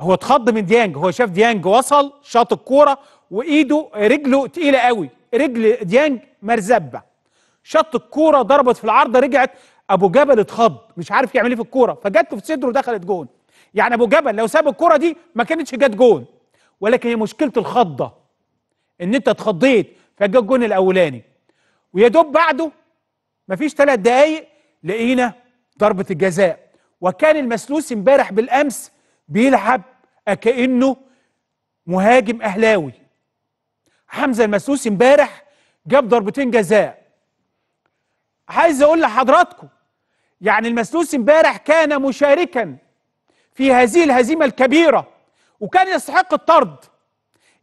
هو اتخض من ديانج هو شاف ديانج وصل شاط الكوره وايده رجله تقيله قوي رجل ديانج مرزبه شاط الكوره ضربت في العارضه رجعت ابو جبل اتخض مش عارف يعمل ايه في الكوره فجت في صدره ودخلت جون يعني ابو جبل لو ساب الكوره دي ما كانتش جت جون ولكن هي مشكله الخضه ان انت اتخضيت فجا الجون الاولاني ويا دوب بعده مفيش ثلاث دقايق لقينا ضربه الجزاء وكان المسلوس امبارح بالامس بيلعب كأنه مهاجم أهلاوي حمزة المسوسي امبارح جاب ضربتين جزاء عايز أقول لحضراتكم يعني المسلوسي امبارح كان مشاركا في هذه الهزيمة الكبيرة وكان يستحق الطرد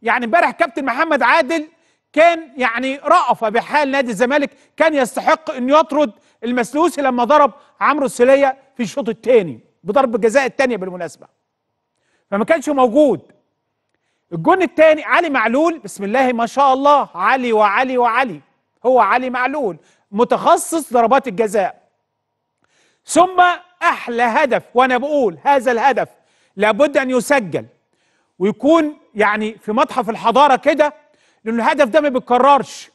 يعني امبارح كابتن محمد عادل كان يعني رأف بحال نادي الزمالك كان يستحق انه يطرد المسلوسي لما ضرب عمرو السليه في الشوط الثاني بضرب الجزاء الثانيه بالمناسبه فما كانش موجود الجون الثاني علي معلول بسم الله ما شاء الله علي وعلي وعلي هو علي معلول متخصص ضربات الجزاء ثم احلى هدف وانا بقول هذا الهدف لابد ان يسجل ويكون يعني في متحف الحضاره كده لان الهدف ده ما بيتكررش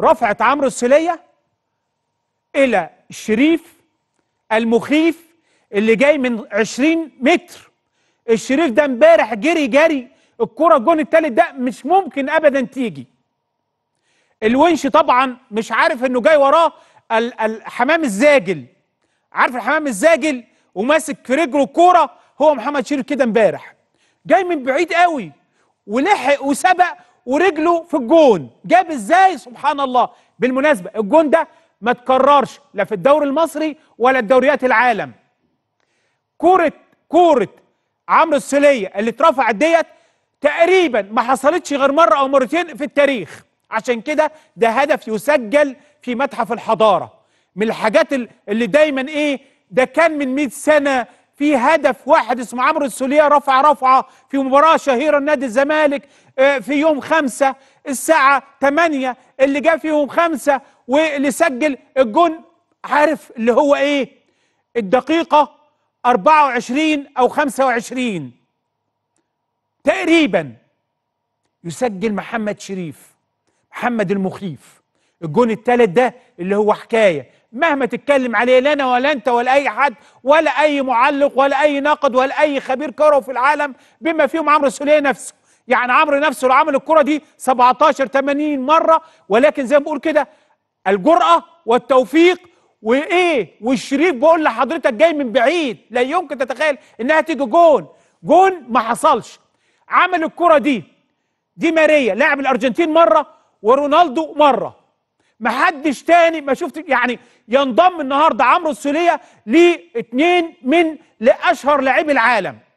رفعت عمرو السليه الى الشريف المخيف اللي جاي من 20 متر الشريف ده امبارح جري جري الكرة الجون التالت ده مش ممكن ابدا تيجي الونش طبعا مش عارف انه جاي وراه الحمام الزاجل عارف الحمام الزاجل وماسك في رجله الكوره هو محمد شريف كده امبارح جاي من بعيد قوي ولحق وسبق ورجله في الجون جاب ازاي سبحان الله بالمناسبه الجون ده ما تكررش لا في الدوري المصري ولا الدوريات العالم كوره كوره عمرو السوليه اللي اترفعت ديت تقريبا ما حصلتش غير مره او مرتين في التاريخ عشان كده ده هدف يسجل في متحف الحضاره من الحاجات اللي دايما ايه ده كان من 100 سنه في هدف واحد اسمه عمرو السوليه رفع رفعه في مباراه شهيره لنادي الزمالك آه، في يوم خمسة الساعة 8 اللي جه فيهم خمسة واللي سجل الجون عارف اللي هو ايه الدقيقة 24 أو 25 تقريبا يسجل محمد شريف محمد المخيف الجون الثالث ده اللي هو حكاية مهما تتكلم عليه لا أنا ولا أنت ولا أي حد ولا أي معلق ولا أي ناقد ولا أي خبير كروي في العالم بما فيهم عمرو السولية نفسه يعني عمرو نفسه اللي عمل الكرة دي 17 80 مرة ولكن زي ما بقول كده الجرأة والتوفيق وايه والشريف بقول لحضرتك جاي من بعيد لا يمكن تتخيل انها تيجي جون جون ما حصلش عمل الكره دي دي ماريا لاعب الارجنتين مره ورونالدو مره ما حدش تاني ما شفت يعني ينضم النهارده عمرو السوليه لاثنين من لاشهر لاعبي العالم